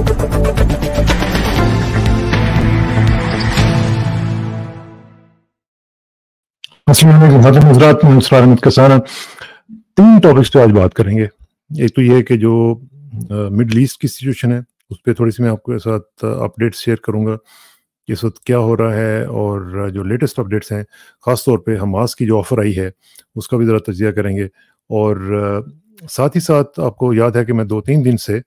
तीन टॉपिक्स पे आज बात करेंगे एक तो ये है कि जो मिडल ईस्ट की सिचुएशन है उस पर थोड़ी सी मैं आपके साथ अपडेट शेयर करूंगा कि इस वक्त क्या हो रहा है और जो लेटेस्ट अपडेट्स हैं ख़ास तौर पे हमास की जो ऑफ़र आई है उसका भी ज़रा तजिया करेंगे और साथ ही साथ आपको याद है कि मैं दो तीन दिन से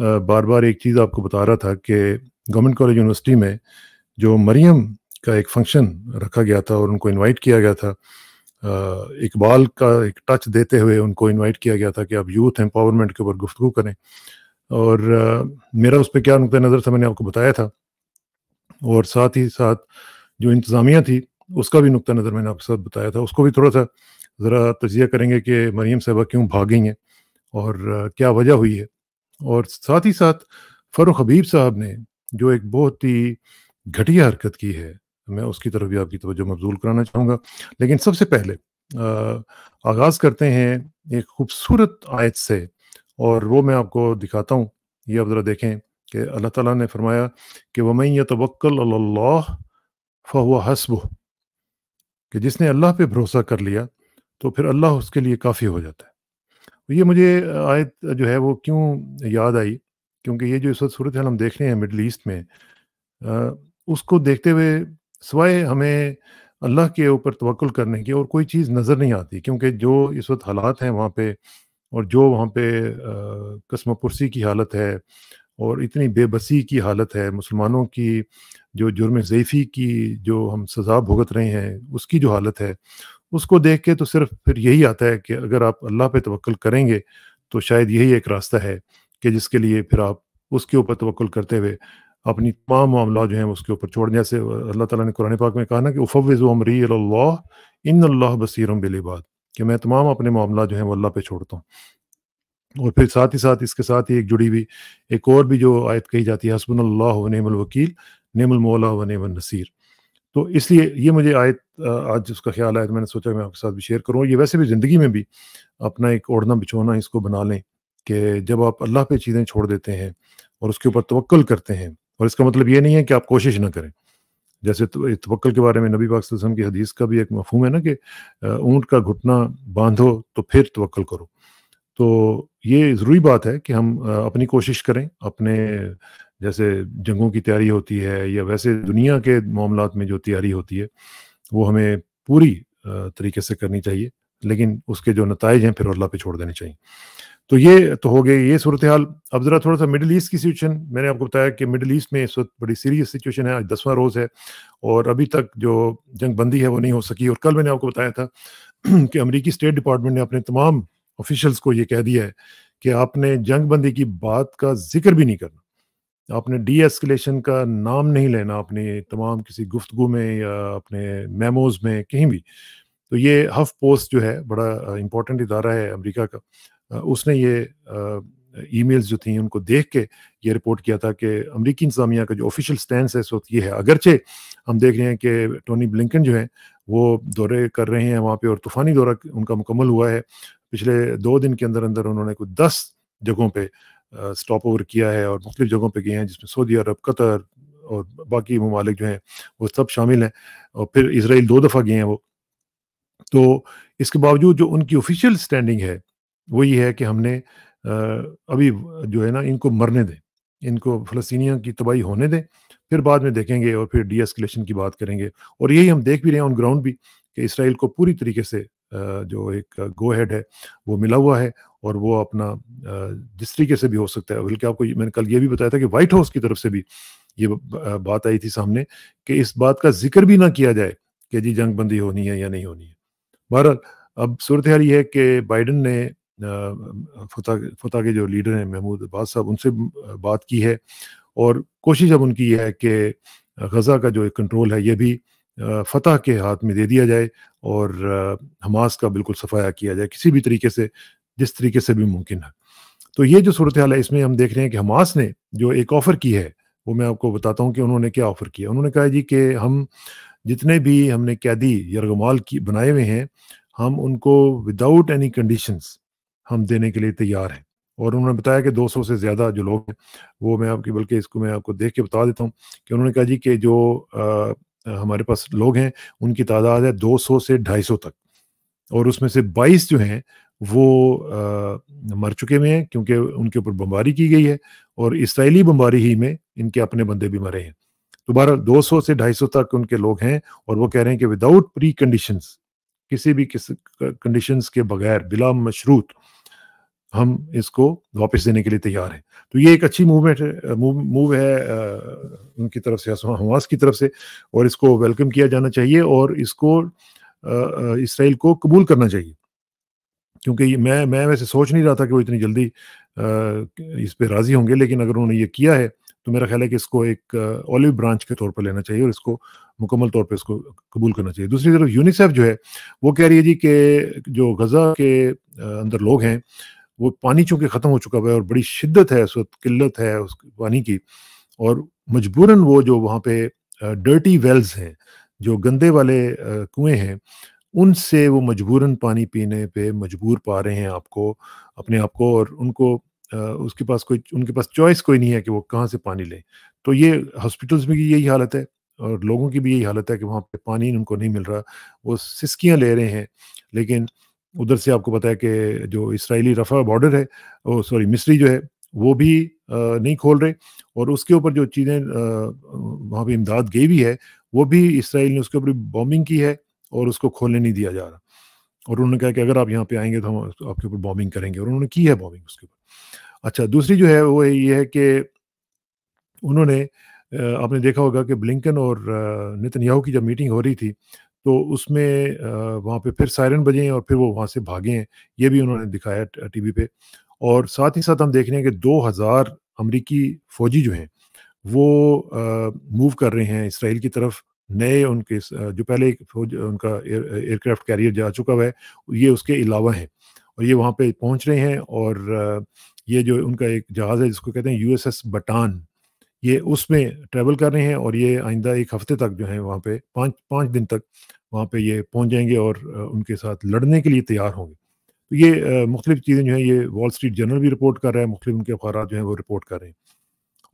बार बार एक चीज़ आपको बता रहा था कि गवर्नमेंट कॉलेज यूनिवर्सिटी में जो मरियम का एक फंक्शन रखा गया था और उनको इनवाइट किया गया था इकबाल का एक टच देते हुए उनको इनवाइट किया गया था कि आप यूथ एम्पावरमेंट के ऊपर गुफ्तु करें और मेरा उस पर क्या नुक़ नज़र था मैंने आपको बताया था और साथ ही साथ जो इंतज़ामिया थी उसका भी नुक़ नज़र मैंने आपके साथ बताया था उसको भी थोड़ा सा ज़रा तजिया करेंगे कि मरीम साहबा क्यों भाग गई हैं और क्या वजह हुई है और साथ ही साथ फरुख हबीब साहब ने जो एक बहुत ही घटिया हरकत की है मैं उसकी तरफ भी आपकी तवज्जो मबजूल कराना चाहूँगा लेकिन सबसे पहले आगाज़ करते हैं एक खूबसूरत आयत से और वो मैं आपको दिखाता हूँ ये आप ज़रा देखें कि अल्लाह ताला ने फरमाया कि वमैया तवक्ल अल्लाह फ़हुआ हसब कि जिसने अल्लाह पे भरोसा कर लिया तो फिर अल्लाह उसके लिए काफ़ी हो जाता है तो ये मुझे आयत जो है वो क्यों याद आई क्योंकि ये जो इस वक्त सूरत हम देख रहे हैं मिडल ईस्ट में आ, उसको देखते हुए सवाए हमें अल्लाह के ऊपर तवक्ल करने की और कोई चीज़ नज़र नहीं आती क्योंकि जो इस वक्त हालात हैं वहाँ पे और जो वहाँ पे कस्म पुरसी की हालत है और इतनी बेबसी की हालत है मुसलमानों की जो जुर्म ज़ैफ़ी की जो हम सज़ा भुगत रहे हैं उसकी जो हालत है उसको देख के तो सिर्फ फिर यही आता है कि अगर आप अल्लाह पे तवक्ल करेंगे तो शायद यही एक रास्ता है कि जिसके लिए फिर आप उसके ऊपर तवक्ल करते हुए अपनी तमाम मामला जो है उसके ऊपर छोड़ने जैसे अल्लाह ताला ने कुरान पाक में कहा ना कि उफ़वज़ इन अल्लाह बसीरम बिलबाद कि मैं तमाम अपने मामला जो है वो अल्लाह पे छोड़ता हूँ और फिर साथ ही साथ इसके साथ ही एक जुड़ी हुई एक और भी जो आयत कही जाती है हसबन अल्लाह नमल वकील नमल मौला व नमल नसीर तो इसलिए ये मुझे आयत आज उसका ख्याल आया तो मैंने सोचा मैं आपके साथ भी शेयर करूँ ये वैसे भी ज़िंदगी में भी अपना एक ओढ़ना बिछोना इसको बना लें कि जब आप अल्लाह पे चीज़ें छोड़ देते हैं और उसके ऊपर तवक्ल करते हैं और इसका मतलब ये नहीं है कि आप कोशिश ना करें जैसे तो, तवक्ल के बारे में नबी पाक वसल्लम की हदीस का भी एक मफहम है ना कि ऊँट का घुटना बांधो तो फिर तवक्ल करो तो ये ज़रूरी बात है कि हम अपनी कोशिश करें अपने जैसे जंगों की तैयारी होती है या वैसे दुनिया के मामला में जो तैयारी होती है वो हमें पूरी तरीके से करनी चाहिए लेकिन उसके जो नतज हैं फिर अल्लाह पे छोड़ देने चाहिए तो ये तो हो गए ये सूरत हाल अब ज़रा थोड़ा सा मिडिल ईस्ट की सिचुएशन मैंने आपको बताया कि मिडिल ईस्ट में इस वक्त बड़ी सीरियस सिचुएशन है आज दसवां रोज़ है और अभी तक जो जंग बंदी है वो नहीं हो सकी और कल मैंने आपको बताया था कि अमरीकी स्टेट डिपार्टमेंट ने अपने तमाम ऑफिशल्स को ये कह दिया है कि आपने जंग बंदी की बात का जिक्र भी नहीं करना आपने डी एस्केलेशन का नाम नहीं लेना अपनी तमाम किसी गुफ्तगु में या अपने मेमोज में कहीं भी तो ये हफ पोस्ट जो है बड़ा इम्पोर्टेंट इदारा है अमेरिका का उसने ये ईमेल्स जो थी उनको देख के ये रिपोर्ट किया था कि अमरीकी इंतजामिया का जो ऑफिशियल स्टैंड है इस वक्त ये है अगरचे हम देख रहे हैं कि टोनी ब्लिंकन जो है वो दौरे कर रहे हैं वहाँ पे और तूफ़ानी दौरा उनका मुकम्मल हुआ है पिछले दो दिन के अंदर अंदर उन्होंने कुछ दस जगहों पर स्टॉप ओवर किया है और मुख्तु जगहों पर गए हैं जिसमें सऊदी अरब कतर और बाकी ममालिक जो हैं वो सब शामिल हैं और फिर इसराइल दो दफ़ा गए हैं वो तो इसके बावजूद जो उनकी ऑफिशियल स्टैंडिंग है वो ये है कि हमने अभी जो है ना इनको मरने दें इनको फलस्तियों की तबाही होने दें फिर बाद में देखेंगे और फिर डी एस्कलेशन की बात करेंगे और यही हम देख भी रहे हैं ऑन ग्राउंड भी कि इसराइल को पूरी तरीके से जो एक गो हेड है वो मिला हुआ है और वो अपना जिस तरीके से भी हो सकता है बल्कि आपको मैंने कल ये भी बताया था कि व्हाइट हाउस की तरफ से भी ये बात आई थी सामने कि इस बात का जिक्र भी ना किया जाए कि जी जंग बंदी होनी है या नहीं होनी है बहरहाल अब सूरत हाल ये है कि बाइडन ने फता फतेह के जो लीडर हैं महमूद अब्बास साहब उनसे बात की है और कोशिश अब उनकी है कि गज़ा का जो कंट्रोल है ये भी फतेह के हाथ में दे दिया जाए और हमास का बिल्कुल सफाया किया जाए किसी भी तरीके से जिस तरीके से भी मुमकिन है तो ये जो सूरत हाल है इसमें हम देख रहे हैं कि हमास ने जो एक ऑफ़र की है वो मैं आपको बताता हूँ कि उन्होंने क्या ऑफ़र किया उन्होंने कहा जी कि हम जितने भी हमने कैदी यरगमाल की बनाए हुए हैं हम उनको विदाउट एनी कंडीशंस हम देने के लिए तैयार हैं और उन्होंने बताया कि 200 से ज़्यादा जो लोग हैं वो मैं आपकी बल्कि इसको मैं आपको देख के बता देता हूँ कि उन्होंने कहा जी कि जो आ, हमारे पास लोग हैं उनकी तादाद है 200 से 250 तक और उसमें से 22 जो हैं वो आ, मर चुके हुए हैं क्योंकि उनके ऊपर बमबारी की गई है और इसराइली बमबारी ही में इनके अपने बंदे भी मरे हैं तो बहरहाल 200 से 250 तक उनके लोग हैं और वो कह रहे हैं कि विदाउट प्री कंडीशंस किसी भी किस कंडीशंस के बगैर बिला मशरूत हम इसको वापस देने के लिए तैयार हैं तो ये एक अच्छी मूवमेंट है मूव मूव है आ, उनकी तरफ से हमास की तरफ से और इसको वेलकम किया जाना चाहिए और इसको इसराइल को कबूल करना चाहिए क्योंकि मैं मैं वैसे सोच नहीं रहा था कि वो इतनी जल्दी इस पर राज़ी होंगे लेकिन अगर उन्होंने ये किया है तो मेरा ख्याल है कि इसको एक ओलिव ब्रांच के तौर पर लेना चाहिए और इसको मुकम्मल तौर पर इसको कबूल करना चाहिए दूसरी तरफ यूनिसेफ जो है वो कह रही है जी कि जो गज़ा के अंदर लोग हैं वो पानी चूंकि ख़त्म हो चुका हुआ है और बड़ी शिद्दत है उस वक्त किल्लत है उस पानी की और मजबूरन वो जो वहाँ पे डर्टी वेल्स हैं जो गंदे वाले कुएँ हैं उनसे वो मजबूरन पानी पीने पे मजबूर पा रहे हैं आपको अपने आप को और उनको उसके पास कोई उनके पास चॉइस कोई नहीं है कि वो कहाँ से पानी लें तो ये हॉस्पिटल्स में भी यही हालत है और लोगों की भी यही हालत है कि वहाँ पे पानी उनको नहीं मिल रहा वो सिस्कियाँ ले रहे हैं लेकिन उधर से आपको पता है कि जो इसराइली रफा बॉर्डर है सॉरी मिस्री जो है वो भी आ, नहीं खोल रहे और उसके ऊपर जो चीज़ें वहाँ पे इमदाद गई भी है वो भी इसराइल ने उसके ऊपर बॉम्बिंग की है और उसको खोलने नहीं दिया जा रहा और उन्होंने कहा कि अगर आप यहाँ पे आएंगे तो हम आपके ऊपर बॉम्बिंग करेंगे और उन्होंने की है बॉम्बिंग उसके ऊपर अच्छा दूसरी जो है वो ये है कि उन्होंने आपने देखा होगा कि ब्लिंकन और नितिन याहू की जब मीटिंग हो रही थी तो उसमें वहाँ पे फिर सायरन बजे और फिर वो वहाँ से भागे हैं ये भी उन्होंने दिखाया टीवी पे और साथ ही साथ हम देख रहे हैं कि 2000 अमरीकी फ़ौजी जो हैं वो मूव कर रहे हैं इसराइल की तरफ नए उनके जो पहले फौज उनका एयरक्राफ्ट कैरियर जा चुका हुआ है ये उसके अलावा है और ये वहाँ पे पहुँच रहे हैं और ये जो उनका एक जहाज़ है जिसको कहते हैं यूएसएस बटान ये उसमें ट्रेवल कर रहे हैं और ये आइंदा एक हफ्ते तक जो है वहाँ पे पाँच पाँच दिन तक वहाँ पे ये पहुँच जाएंगे और उनके साथ लड़ने के लिए तैयार होंगे तो ये मुख्तलिफ चीज़ें जो है ये वॉल स्ट्रीट जर्नल भी रिपोर्ट कर रहा है मुख्तु उनके अखबार जो है वो रिपोर्ट कर रहे हैं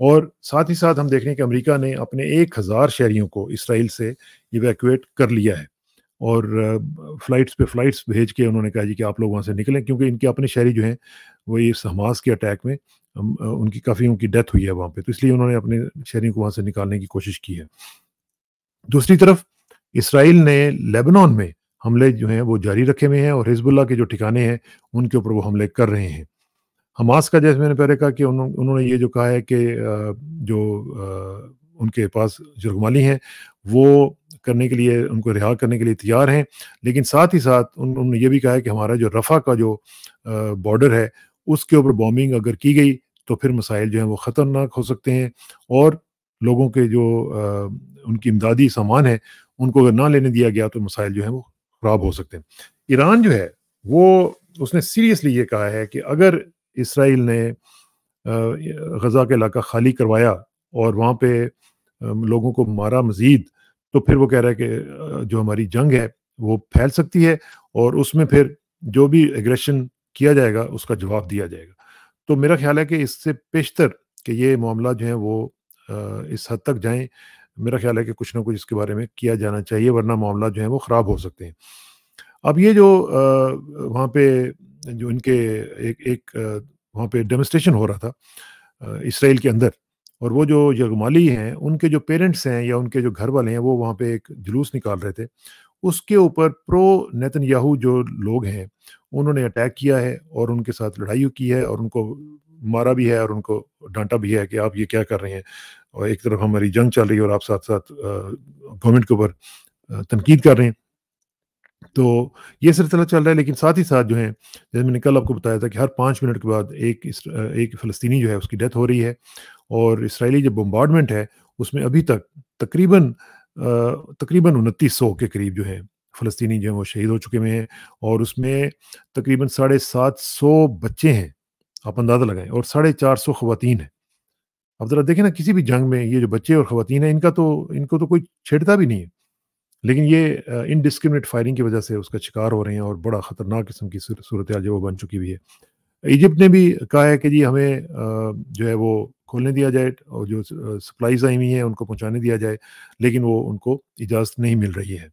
और साथ ही साथ हम देख रहे हैं कि अमेरिका ने अपने एक हज़ार शहरीों को इसराइल से इवैक्यूएट कर लिया है और फ्लाइट्स पे फ्लाइट्स भेज के उन्होंने कहा जी कि आप लोग वहाँ से निकलें क्योंकि इनके अपने शहरी जो हैं वो इस हमास के अटैक में उनकी काफ़ी उनकी डेथ हुई है वहाँ पे तो इसलिए उन्होंने अपने शहरी को वहाँ से निकालने की कोशिश की है दूसरी तरफ इसराइल ने लेबनान में हमले जो हैं वो जारी रखे हुए हैं और हिजबुल्ला के जो ठिकाने हैं उनके ऊपर वो हमले कर रहे हैं हमास का जैसे मैंने पहले कहा कि उन्होंने ये जो कहा है कि जो उनके पास जुर्गमाली हैं वो करने के लिए उनको रिहा करने के लिए तैयार हैं लेकिन साथ ही साथ उन, उन्होंने ये भी कहा है कि हमारा जो रफ़ा का जो बॉर्डर है उसके ऊपर बॉम्बिंग अगर की गई तो फिर मसाइल जो हैं वो ख़तरनाक हो सकते हैं और लोगों के जो उनकी इमदादी सामान है उनको अगर ना लेने दिया गया तो मसाइल जो हैं वो ख़राब हो सकते हैं ईरान जो है वो उसने सीरियसली ये कहा है कि अगर इसराइल ने गज़ा का इलाका खाली करवाया और वहाँ पे लोगों को मारा मजीद तो फिर वो कह रहा है कि जो हमारी जंग है वो फैल सकती है और उसमें फिर जो भी एग्रेशन किया जाएगा उसका जवाब दिया जाएगा तो मेरा ख्याल है कि इससे पेशतर कि ये मामला जो है वो इस हद तक जाएं मेरा ख्याल है कि कुछ ना कुछ इसके बारे में किया जाना चाहिए वरना मामला जो है वो ख़राब हो सकते हैं अब ये जो वहाँ पे जो इनके एक एक वहाँ पे डेमोस्ट्रेशन हो रहा था इसराइल के अंदर और वो जो यगमाली हैं उनके जो पेरेंट्स हैं या उनके जो घर वाले हैं वो वहाँ पे एक जुलूस निकाल रहे थे उसके ऊपर प्रो नैतन याहू जो लोग हैं उन्होंने अटैक किया है और उनके साथ लड़ाई की है और उनको मारा भी है और उनको डांटा भी है कि आप ये क्या कर रहे हैं और एक तरफ हमारी जंग चल रही है और आप साथ साथ गवर्नमेंट के ऊपर तनकीद कर रहे हैं तो ये सिलसिला चल रहा है लेकिन साथ ही साथ जो है जैसे मैंने कल आपको बताया था कि हर पाँच मिनट के बाद एक एक फ़लस्तनी जो है उसकी डेथ हो रही है और इसराइली जो बम्बार्डमेंट है उसमें अभी तक तकरीबन तकरीबन उनतीस सौ के करीब जो है फ़लस्तनी जो है वो शहीद हो चुके हुए हैं और उसमें तकरीबन साढ़े सात सौ बच्चे हैं आप अंदाज़ा लगाएं और साढ़े चार सौ खुवान हैं अब ज़रा देखें ना किसी भी जंग में ये जो बच्चे और ख़वान हैं इनका तो इनको तो कोई छेड़ता भी नहीं है लेकिन ये इनडिस्क्रिमिनेट फायरिंग की वजह से उसका शिकार हो रहे हैं और बड़ा ख़तरनाक किस्म की सूरत जो वो बन चुकी हुई है इजिप्ट ने भी कहा है कि जी हमें जो है वो खोलने दिया जाए और जो सप्लाईज आई हुई हैं उनको पहुंचाने दिया जाए लेकिन वो उनको इजाज़त नहीं मिल रही है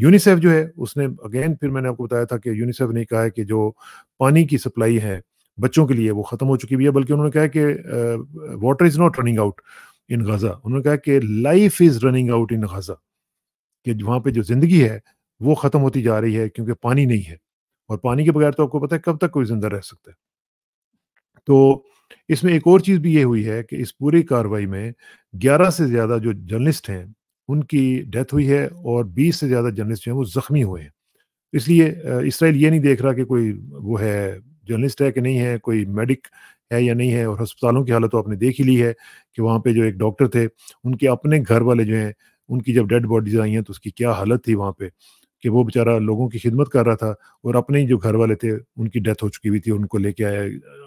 यूनिसेफ जो है उसने अगेन फिर मैंने आपको बताया था कि यूनिसेफ ने कहा है कि जो पानी की सप्लाई है बच्चों के लिए वो ख़त्म हो चुकी हुई है बल्कि उन्होंने कहा है कि water is not running out in Gaza उन्होंने कहा कि life is running out in Gaza कि वहाँ पे जो ज़िंदगी है वो ख़त्म होती जा रही है क्योंकि पानी नहीं है और पानी के बगैर तो आपको पता है कब तक कोई ज़िंदा रह सकता है तो इसमें एक और चीज़ भी ये हुई है कि इस पूरी कार्रवाई में 11 से ज़्यादा जो जर्नलिस्ट हैं उनकी डेथ हुई है और 20 से ज़्यादा जर्नलिस्ट जो हैं वो ज़ख्मी हुए हैं इसलिए इसराइल ये नहीं देख रहा कि कोई वो है जर्नलिस्ट है कि नहीं है कोई मेडिक है या नहीं है और अस्पतालों की हालत तो आपने देख ही ली है कि वहाँ पे जो एक डॉक्टर थे उनके अपने घर वाले जो हैं उनकी जब डेड बॉडीज आई हैं तो उसकी क्या हालत थी वहाँ पे कि वो बेचारा लोगों की खिदमत कर रहा था और अपने ही जो घर वाले थे उनकी डेथ हो चुकी हुई थी उनको लेके आया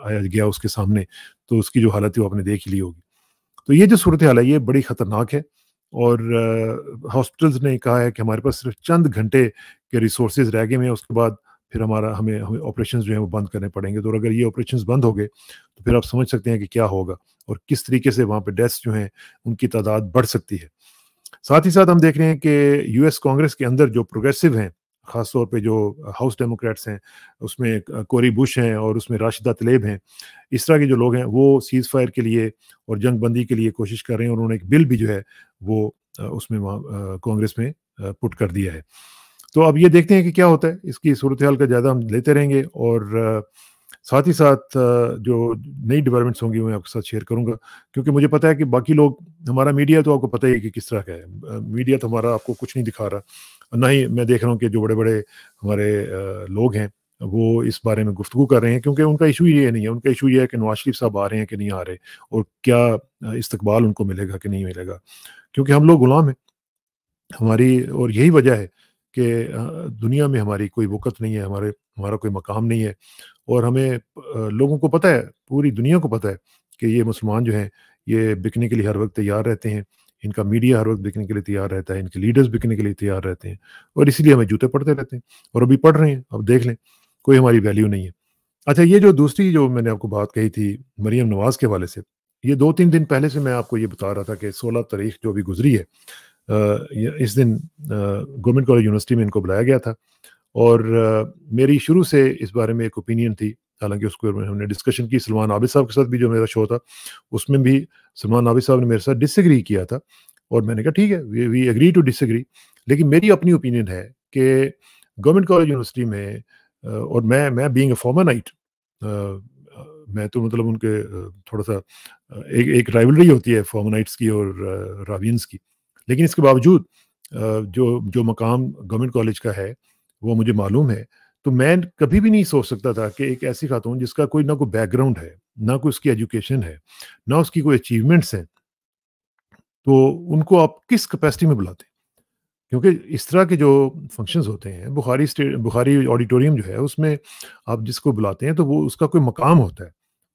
आया गया उसके सामने तो उसकी जो हालत थी वो आपने देख ली होगी तो ये जो सूरत हाल है ये बड़ी ख़तरनाक है और हॉस्पिटल्स ने कहा है कि हमारे पास सिर्फ चंद घंटे के रिसोर्स रह गए हैं उसके बाद फिर हमारा हमें हमें ऑपरेशन जो है वो बंद करने पड़ेंगे तो अगर ये ऑपरेशन बंद हो गए तो फिर आप समझ सकते हैं कि क्या होगा और किस तरीके से वहाँ पर डेथ जो हैं उनकी तादाद बढ़ सकती है साथ ही साथ हम देख रहे हैं कि यूएस कांग्रेस के अंदर जो प्रोग्रेसिव हैं खासतौर पे जो हाउस डेमोक्रेट्स हैं उसमें कोरी बुश हैं और उसमें राशिदा तलेब हैं इस तरह के जो लोग हैं वो सीज़ फायर के लिए और जंग बंदी के लिए कोशिश कर रहे हैं और उन्होंने एक बिल भी जो है वो उसमें वहाँ कांग्रेस में पुट कर दिया है तो अब ये देखते हैं कि क्या होता है इसकी सूरत हाल का ज़्यादा हम लेते रहेंगे और साथ ही साथ जो नई डेवलपमेंट्स होंगी मैं आपके साथ शेयर करूंगा क्योंकि मुझे पता है कि बाकी लोग हमारा मीडिया तो आपको पता ही है कि किस तरह का है मीडिया तो हमारा आपको कुछ नहीं दिखा रहा ना ही मैं देख रहा हूँ कि जो बड़े बड़े हमारे लोग हैं वो इस बारे में गुफ्तु कर रहे हैं क्योंकि उनका इशू ये नहीं है उनका इशू ये है कि नवाज शरीफ साहब आ रहे हैं कि नहीं आ रहे और क्या इस्तबाल उनको मिलेगा कि नहीं मिलेगा क्योंकि हम लोग गुलाम हैं हमारी और यही वजह है कि दुनिया में हमारी कोई वक़्त नहीं है हमारे हमारा कोई मकाम नहीं है और हमें लोगों को पता है पूरी दुनिया को पता है कि ये मुसलमान जो हैं ये बिकने के लिए हर वक्त तैयार रहते हैं इनका मीडिया हर वक्त बिकने के लिए तैयार रहता है इनके लीडर्स बिकने के लिए तैयार रहते हैं और इसीलिए हमें जूते पढ़ते रहते हैं और अभी पढ़ रहे हैं अब देख लें कोई हमारी वैल्यू नहीं है अच्छा ये जो दूसरी जो मैंने आपको बात कही थी मरीम नवाज़ के हवाले से ये दो तीन दिन पहले से मैं आपको ये बता रहा था कि सोलह तारीख जो अभी गुजरी है इस दिन गवर्नमेंट कॉलेज यूनिवर्सिटी में इनको बुलाया गया था और मेरी शुरू से इस बारे में एक ओपिनियन थी हालांकि उसको हमने डिस्कशन की सलमान आबिद साहब के साथ भी जो मेरा शो था उसमें भी सलमान आबिद साहब ने मेरे साथ डिसग्री किया था और मैंने कहा ठीक है वी एग्री टू डिसग्री लेकिन मेरी अपनी ओपिनियन है कि गवर्नमेंट कॉलेज यूनिवर्सिटी में और मैं मैं बींग फॉर्मर नाइट मैं तो मतलब उनके थोड़ा सा एक एक राइवलरी होती है फॉर्मर नाइट्स की और रावियंस की लेकिन इसके बावजूद जो जो मकाम गवर्नमेंट कॉलेज का है वो मुझे मालूम है तो मैं कभी भी नहीं सोच सकता था कि एक ऐसी खातून जिसका कोई ना कोई बैकग्राउंड है ना कोई उसकी एजुकेशन है ना उसकी कोई अचीवमेंट्स हैं तो उनको आप किस कैपेसिटी में बुलाते क्योंकि इस तरह के जो फंक्शंस होते हैं बुखारी स्टेट बुखारी ऑडिटोरियम जो है उसमें आप जिसको बुलाते हैं तो वो उसका कोई मकाम होता है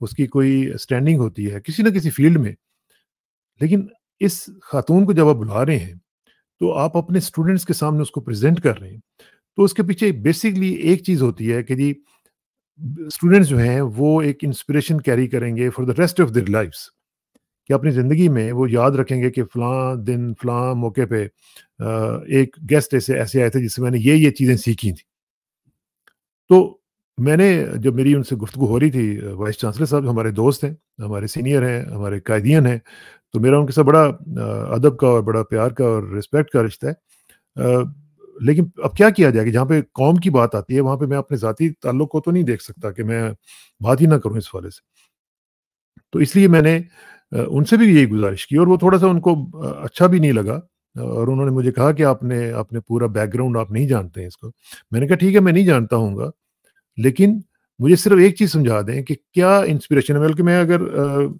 उसकी कोई स्टैंडिंग होती है किसी ना किसी फील्ड में लेकिन इस खातून को जब आप बुला रहे हैं तो आप अपने स्टूडेंट्स के सामने उसको प्रेजेंट कर रहे हैं तो उसके पीछे बेसिकली एक चीज़ होती है कि जी स्टूडेंट्स जो हैं वो एक इंस्पिरेशन कैरी करेंगे for the rest of their lifes कि अपनी ज़िंदगी में वो याद रखेंगे कि फ़लाँ दिन फ़लाँ मौके पे एक गेस्ट ऐसे ऐसे आए थे जिससे मैंने ये ये चीज़ें सीखी थी तो मैंने जब मेरी उनसे गुफ्तु हो रही थी वाइस चांसलर साहब हमारे दोस्त हैं हमारे सीनियर हैं हमारे कायदियन हैं तो मेरा उनके साथ बड़ा अदब का और बड़ा प्यार का और रिस्पेक्ट का रिश्ता है लेकिन अब क्या किया जाए कि जहाँ पे कौम की बात आती है वहाँ पे मैं अपने ज़ाती ताल्लुक को तो नहीं देख सकता कि मैं बात ही ना करूँ इस वाले से तो इसलिए मैंने उनसे भी यही गुजारिश की और वो थोड़ा सा उनको अच्छा भी नहीं लगा और उन्होंने मुझे कहा कि आपने आपने पूरा बैकग्राउंड आप नहीं जानते हैं इसको मैंने कहा ठीक है मैं नहीं जानता हूँ लेकिन मुझे सिर्फ एक चीज़ समझा दें कि क्या इंस्पिरेशन है बल्कि मतलब मैं अगर आ,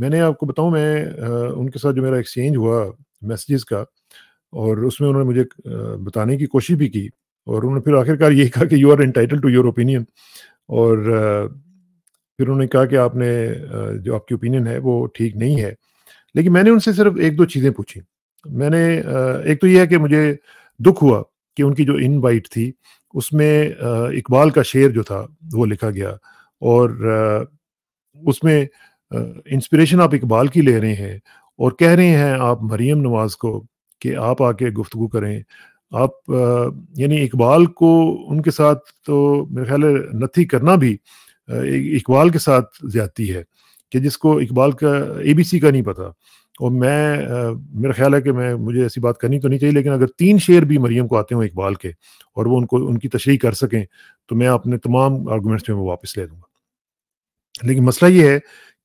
मैंने आपको बताऊं मैं आ, उनके साथ जो मेरा एक्सचेंज हुआ मैसेजेस का और उसमें उन्होंने मुझे आ, बताने की कोशिश भी की और उन्होंने फिर आखिरकार ये कहा कि you are entitle to your opinion और फिर उन्होंने कहा कि आपने जो आपकी ओपिनियन है वो ठीक नहीं है लेकिन मैंने उनसे सिर्फ एक दो चीज़ें पूछी मैंने एक तो यह है कि मुझे दुख हुआ कि उनकी जो इनवाइट थी उसमें इकबाल का शेर जो था वो लिखा गया और उसमें इंस्पिरेशन आप इकबाल की ले रहे हैं और कह रहे हैं आप मरीम नवाज़ को कि आप आके गुफ्तु करें आप यानी इकबाल को उनके साथ तो मेरे ख्याल नथी करना भी इकबाल के साथ ज़्यादती है कि जिसको इकबाल का एबीसी का नहीं पता और मैं मेरा ख्याल है कि मैं मुझे ऐसी बात करनी तो नहीं चाहिए लेकिन अगर तीन शेर भी मरीम को आते हों इकबाल के और वो उनको उनकी तशरी कर सकें तो मैं अपने तमाम आर्गूमेंट्स में वो वापस ले लूँगा लेकिन मसला ये है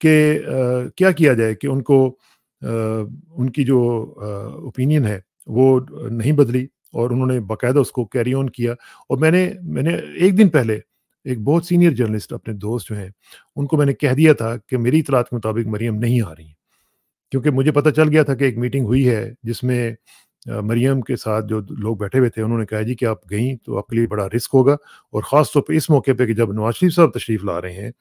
कि क्या किया जाए कि उनको आ, उनकी जो ओपिनियन है वो नहीं बदली और उन्होंने बाकायदा उसको कैरी ऑन किया और मैंने मैंने एक दिन पहले एक बहुत सीनियर जर्नलिस्ट अपने दोस्त जो हैं उनको मैंने कह दिया था कि मेरी इतलात के मुताबिक मरीम नहीं आ रही हैं क्योंकि मुझे पता चल गया था कि एक मीटिंग हुई है जिसमें मरियम के साथ जो लोग बैठे हुए थे उन्होंने कहा जी कि आप गई तो आपके लिए बड़ा रिस्क होगा और ख़ास तौर पर इस मौके पर कि जब नवाज शरीफ साहब तशरीफ़ ला रहे हैं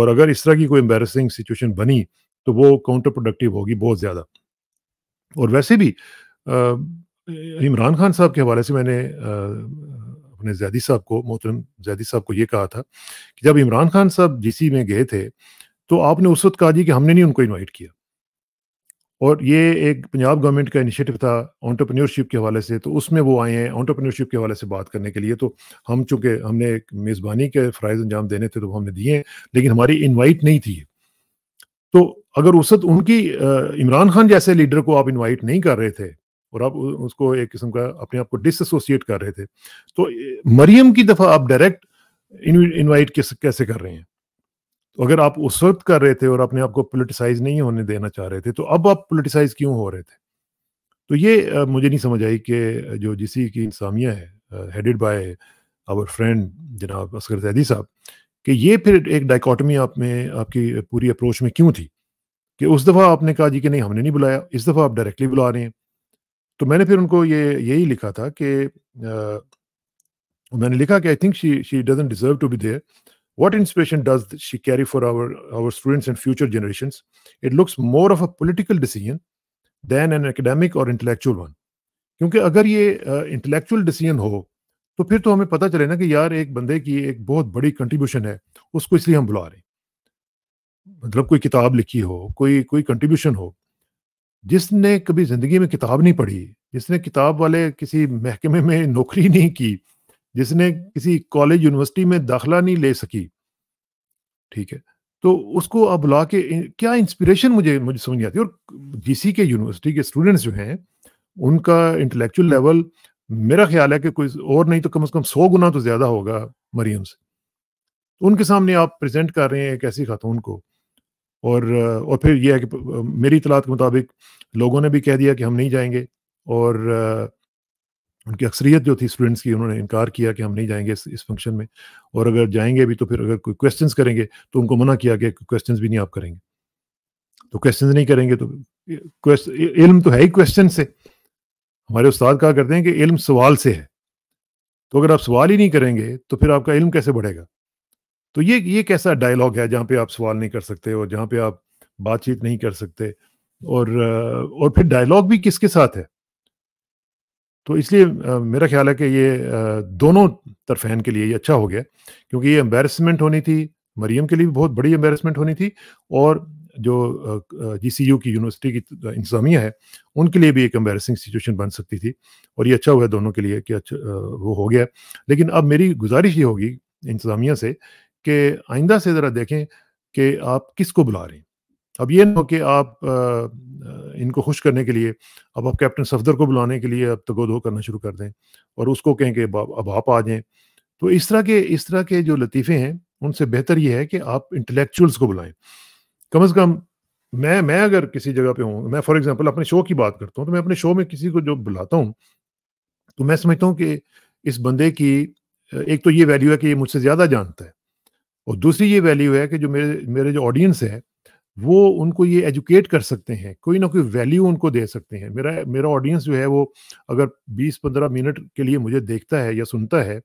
और अगर इस तरह की कोई एम्बेरसिंग सिचुएशन बनी तो वो काउंटर प्रोडक्टिव होगी बहुत ज़्यादा और वैसे भी इमरान खान साहब के हवाले से मैंने आ, अपने जैदी साहब को मोहतरम जैदी साहब को ये कहा था कि जब इमरान खान साहब जी में गए थे तो आपने उस वक्त कहा जी कि हमने नहीं उनको इन्वाइट किया और ये एक पंजाब गवर्नमेंट का इनिशिएटिव था ऑन्टरप्रनियरशिप के हवाले से तो उसमें वो आए हैं ऑन्टरप्रनीरशिप के हवाले से बात करने के लिए तो हम चूँकि हमने एक मेज़बानी के फ़रज़ अंजाम देने थे तो हमने दिए हैं लेकिन हमारी इन्वाइट नहीं थी तो अगर उस उनकी इमरान खान जैसे लीडर को आप इन्वाइट नहीं कर रहे थे और आप उसको एक किस्म का अपने आप को डिसोसिएट कर रहे थे तो मरियम की दफ़ा आप डायरेक्ट इन्वाइट कैसे कर रहे हैं तो अगर आप उस वक्त कर रहे थे और अपने आप को पोलिटिसाइज नहीं होने देना चाह रहे थे तो अब आप पोलिटिसाइज क्यों हो रहे थे तो ये मुझे नहीं समझ आई कि जो जिसी की इंसामिया है हेडेड बाय आवर फ्रेंड जनाब असगर जैदी साहब कि ये फिर एक डाइकॉटमी आप में आपकी पूरी अप्रोच में क्यों थी कि उस दफ़ा आपने कहा जी कि नहीं हमने नहीं बुलाया इस दफ़ा आप डायरेक्टली बुला रहे हैं तो मैंने फिर उनको ये यही लिखा था कि आ, मैंने लिखा कि I think she she doesn't deserve to be there what inspiration does she carry for our, our students and future generations? It looks more of a political decision than an academic or intellectual one. क्योंकि अगर ये intellectual uh, decision हो तो फिर तो हमें पता चले ना कि यार एक बंदे की एक बहुत बड़ी कंट्रीब्यूशन है उसको इसलिए हम बुला रहे हैं मतलब कोई किताब लिखी हो कोई कोई कंट्रीब्यूशन हो जिसने कभी ज़िंदगी में किताब नहीं पढ़ी जिसने किताब वाले किसी महकमे में नौकरी नहीं की जिसने किसी कॉलेज यूनिवर्सिटी में दाखला नहीं ले सकी ठीक है तो उसको अब ला के क्या इंस्पिरेशन मुझे मुझे समझ आती आती और जीसी के यूनिवर्सिटी के स्टूडेंट्स जो हैं उनका इंटेलेक्चुअल हम्म। लेवल मेरा ख्याल है कि कोई और नहीं तो कम से कम सौ गुना तो ज़्यादा होगा मरीम से तो उनके सामने आप प्रेजेंट कर रहे हैं एक ऐसी खातून को और और फिर यह है कि मेरी इतलात के मुताबिक लोगों ने भी कह दिया कि हम नहीं जाएंगे और उनकी अक्सरियत जो थी स्टूडेंट्स की उन्होंने इनकार किया कि हम नहीं जाएंगे इस, इस फंक्शन में और अगर जाएंगे भी तो फिर अगर कोई क्वेश्चन करेंगे तो उनको मना किया गया कि क्वेश्चन भी नहीं आप करेंगे तो क्वेश्चन नहीं करेंगे तो इल्म तो है ही क्वेश्चन से हमारे उस्ताद कहा करते हैं कि इल्म सवाल से है तो अगर आप सवाल ही नहीं करेंगे तो फिर आपका इल्म कैसे बढ़ेगा तो ये ये कैसा डायलॉग है जहाँ पे आप सवाल नहीं कर सकते और जहाँ पे आप बातचीत नहीं कर सकते और और फिर डायलॉग भी किसके साथ है तो इसलिए मेरा ख्याल है कि ये दोनों तरफेन के लिए ये अच्छा हो गया क्योंकि ये एम्बेरसमेंट होनी थी मरीम के लिए भी बहुत बड़ी एम्बेरसमेंट होनी थी और जो जी सी यू की यूनिवर्सिटी की इंतजामिया है उनके लिए भी एक एम्बेरसिंग सिचुएशन बन सकती थी और ये अच्छा हुआ दोनों के लिए कि अच्छा वो हो गया लेकिन अब मेरी गुजारिश ये होगी इंतज़ामिया से कि आइंदा से ज़रा देखें कि आप किस को बुला रहे हैं अब ये ना हो कि आप आ, इनको खुश करने के लिए अब आप कैप्टन सफदर को बुलाने के लिए अब तगोदो करना शुरू कर दें और उसको कहें कि अब आप आ जाएं तो इस तरह के इस तरह के जो लतीफ़े हैं उनसे बेहतर ये है कि आप इंटेलेक्चुअल्स को बुलाएं कम अज़ कम मैं मैं अगर किसी जगह पे हूँ मैं फॉर एग्जांपल अपने शो की बात करता हूँ तो मैं अपने शो में किसी को जो बुलाता हूँ तो मैं समझता हूँ कि इस बंदे की एक तो ये वैल्यू है कि ये मुझसे ज़्यादा जानता है और दूसरी ये वैल्यू है कि जो मेरे मेरे जो ऑडियंस है वो उनको ये एजुकेट कर सकते हैं कोई ना कोई वैल्यू उनको दे सकते हैं मेरा मेरा ऑडियंस जो है वो अगर 20-15 मिनट के लिए मुझे देखता है या सुनता है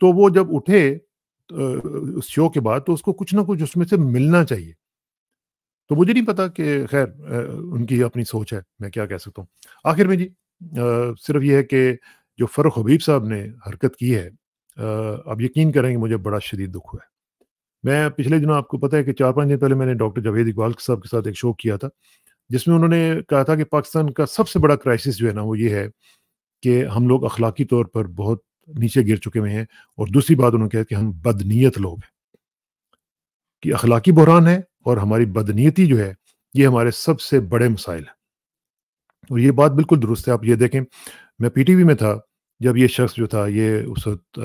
तो वो जब उठे उस शो के बाद तो उसको कुछ ना कुछ उसमें से मिलना चाहिए तो मुझे नहीं पता कि खैर उनकी अपनी सोच है मैं क्या कह सकता हूँ आखिर में जी आ, सिर्फ ये है कि जो फरुख हबीब साहब ने हरकत की है आ, अब यकीन करेंगे मुझे बड़ा शदीद दुख हुआ है मैं पिछले दिनों आपको पता है कि चार पाँच दिन पहले मैंने डॉक्टर जावेद इकबाल साहब के साथ एक शो किया था जिसमें उन्होंने कहा था कि पाकिस्तान का सबसे बड़ा क्राइसिस जो है ना वो ये है कि हम लोग अखलाकी तौर पर बहुत नीचे गिर चुके हुए हैं और दूसरी बात उन्होंने कहा कि हम बदनीयत लोग हैं कि अखलाकी बहरान है और हमारी बदनीयती जो है ये हमारे सबसे बड़े मसाइल हैं और ये बात बिल्कुल दुरुस्त है आप ये देखें मैं पीटीवी में था जब ये शख्स जो था ये उस वक्त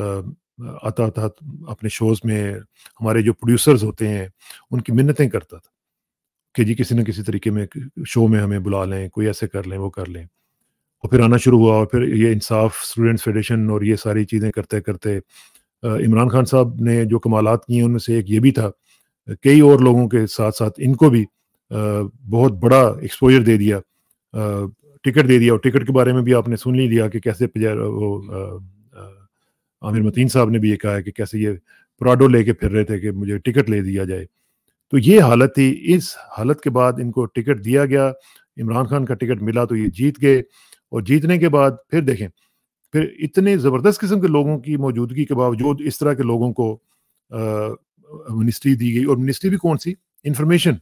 आता था अपने शोज में हमारे जो प्रोड्यूसर्स होते हैं उनकी मिन्नतें करता था कि जी किसी न किसी तरीके में शो में हमें बुला लें कोई ऐसे कर लें वो कर लें और फिर आना शुरू हुआ और फिर ये इंसाफ स्टूडेंट्स फेडरेशन और ये सारी चीज़ें करते करते इमरान खान साहब ने जो कमालत किए उनमें से एक ये भी था कई और लोगों के साथ साथ इनको भी बहुत बड़ा एक्सपोजर दे दिया टिकट दे दिया और टिकट के बारे में भी आपने सुन ही लिया कि कैसे वो आमिर मतीन साहब ने भी ये कहा है कि कैसे ये प्राडो लेके फिर रहे थे कि मुझे टिकट ले दिया जाए तो ये हालत थी इस हालत के बाद इनको टिकट दिया गया इमरान खान का टिकट मिला तो ये जीत गए और जीतने के बाद फिर देखें फिर इतने ज़बरदस्त किस्म के लोगों की मौजूदगी के बावजूद इस तरह के लोगों को मिनिस्ट्री दी गई और मिनिस्ट्री भी कौन सी इंफॉर्मेशन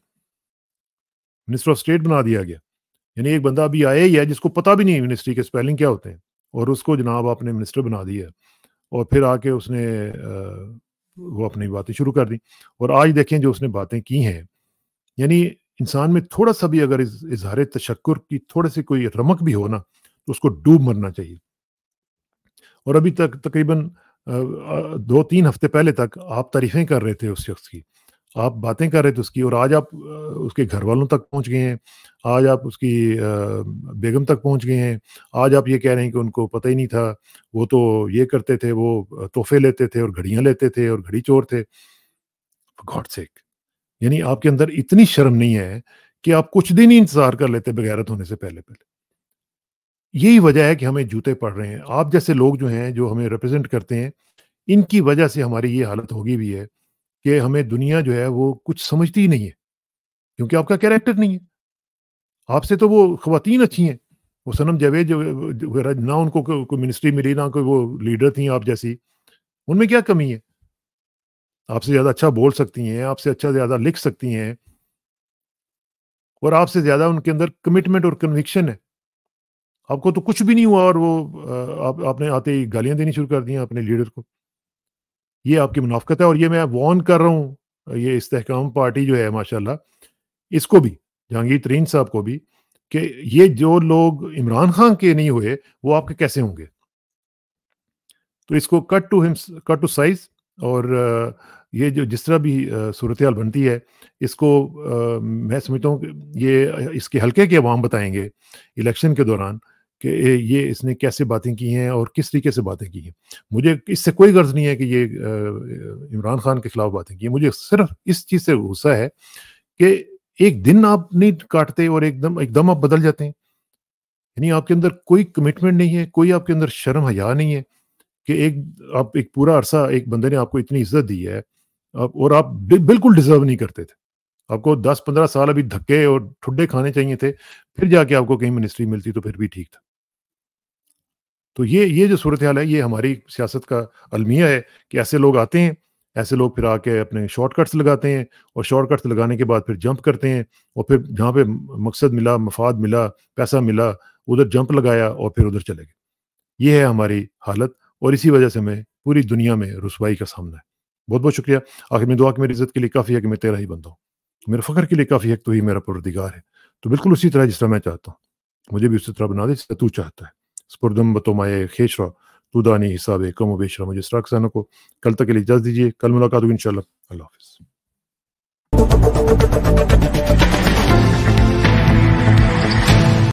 मिनिस्टर ऑफ स्टेट बना दिया गया यानी एक बंदा अभी आया ही है जिसको पता भी नहीं मिनिस्ट्री के स्पेलिंग क्या होते हैं और उसको जनाब आपने मिनिस्टर बना दिया और फिर आके उसने वो अपनी बातें शुरू कर दी और आज देखें जो उसने बातें की हैं यानी इंसान में थोड़ा सा भी अगर इजहार तशक् की थोड़े से कोई रमक भी हो ना तो उसको डूब मरना चाहिए और अभी तक तकरीबन दो तीन हफ्ते पहले तक आप तारीफें कर रहे थे उस शख्स की आप बातें कर रहे थे उसकी और आज आप उसके घर वालों तक पहुंच गए हैं आज आप उसकी बेगम तक पहुंच गए हैं आज आप ये कह रहे हैं कि उनको पता ही नहीं था वो तो ये करते थे वो तोहफे लेते थे और घड़ियां लेते थे और घड़ी चोर थे गॉड सेक यानी आपके अंदर इतनी शर्म नहीं है कि आप कुछ दिन ही इंतजार कर लेते बगैरत होने से पहले पहले यही वजह है कि हमें जूते पड़ रहे हैं आप जैसे लोग जो हैं जो हमें रिप्रेजेंट करते हैं इनकी वजह से हमारी ये हालत होगी भी है कि हमें दुनिया जो है वो कुछ समझती ही नहीं है क्योंकि आपका कैरेक्टर नहीं है आपसे तो वो खातन अच्छी हैं वो सनम जावेद जो ना उनको कोई मिनिस्ट्री मिली ना कोई वो लीडर थी आप जैसी उनमें क्या कमी है आपसे ज़्यादा अच्छा बोल सकती हैं आपसे अच्छा ज़्यादा लिख सकती हैं और आपसे ज़्यादा उनके अंदर कमिटमेंट और कन्विक्शन है आपको तो कुछ भी नहीं हुआ और वो आप आपने आते ही गालियां देनी शुरू कर दी अपने लीडर को ये आपकी मुनाफ्त है और ये मैं वॉन कर रहा हूँ ये इस्तेकाम पार्टी जो है माशाल्लाह इसको भी जहांगीर तरीन साहब को भी कि ये जो लोग इमरान खान के नहीं हुए वो आपके कैसे होंगे तो इसको cut to him cut to size और ये जो जिस तरह भी सूरत हाल बनती है इसको मैं समझता हूँ कि ये इसके हल्के के अवाम बताएंगे इलेक्शन के दौरान कि ये इसने कैसे बातें की हैं और किस तरीके से बातें की हैं मुझे इससे कोई गर्ज नहीं है कि ये इमरान खान के खिलाफ बातें की मुझे सिर्फ इस चीज़ से गुस्सा है कि एक दिन आप नहीं काटते और एकदम एकदम आप बदल जाते हैं यानी आपके अंदर कोई कमिटमेंट नहीं है कोई आपके अंदर शर्म हया नहीं है कि एक आप एक पूरा अरसा एक बंदे ने आपको इतनी इज्जत दी है आप, और आप बिल्कुल डिजर्व नहीं करते थे आपको 10-15 साल अभी धक्के और ठुड्डे खाने चाहिए थे फिर जाके आपको कहीं मिनिस्ट्री मिलती तो फिर भी ठीक था तो ये ये जो सूरत हाल है ये हमारी सियासत का अलमिया है कि ऐसे लोग आते हैं ऐसे लोग फिर आके अपने शॉर्टकट्स लगाते हैं और शॉर्टकट्स लगाने के बाद फिर जंप करते हैं और फिर जहाँ पे मकसद मिला मफाद मिला पैसा मिला उधर जंप लगाया और फिर उधर चले गए ये है हमारी हालत और इसी वजह से हमें पूरी दुनिया में रसवाई का सामना है बहुत बहुत शुक्रिया आखिर मैं दुआ की मेरी इज्जत के लिए काफ़ी है कि मैं तेरा ही बनता हूँ मेरे फ़ख्र के लिए काफ़ी है तो ही मेरा पुरदिगार है तो बिल्कुल उसी तरह जिस तरह मैं चाहता हूँ मुझे भी उसी तरह बना दे जिस तू चाहता है स्पुरदम बतोमाय खेचरा तूदानी हिसाब कम वेशरा मुझे इसरा किसानों को कल तक के लिए इजाज़त दीजिए कल मुलाकात होगी इन अल्लाह हाफिज़